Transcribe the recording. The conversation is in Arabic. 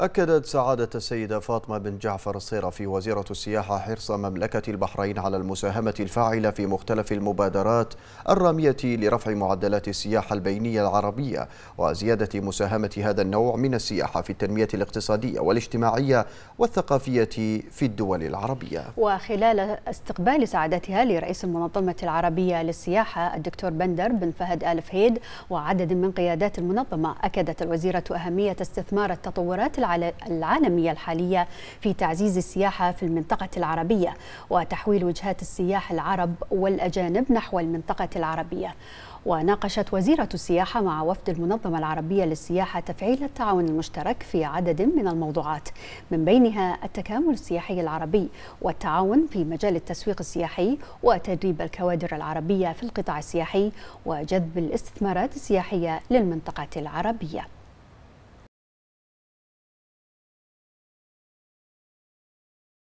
أكدت سعادة السيدة فاطمة بن جعفر الصيرفي وزيرة السياحة حرص مملكة البحرين على المساهمة الفاعلة في مختلف المبادرات الرامية لرفع معدلات السياحة البينية العربية وزيادة مساهمة هذا النوع من السياحة في التنمية الاقتصادية والاجتماعية والثقافية في الدول العربية وخلال استقبال سعادتها لرئيس المنظمة العربية للسياحة الدكتور بندر بن فهد آل فهيد وعدد من قيادات المنظمة أكدت الوزيرة أهمية استثمار التطورات العالمية الحالية في تعزيز السياحة في المنطقة العربية وتحويل وجهات السياح العرب والأجانب نحو المنطقة العربية وناقشت وزيرة السياحة مع وفد المنظمة العربية للسياحة تفعيل التعاون المشترك في عدد من الموضوعات من بينها التكامل السياحي العربي والتعاون في مجال التسويق السياحي وتدريب الكوادر العربية في القطاع السياحي وجذب الاستثمارات السياحية للمنطقة العربية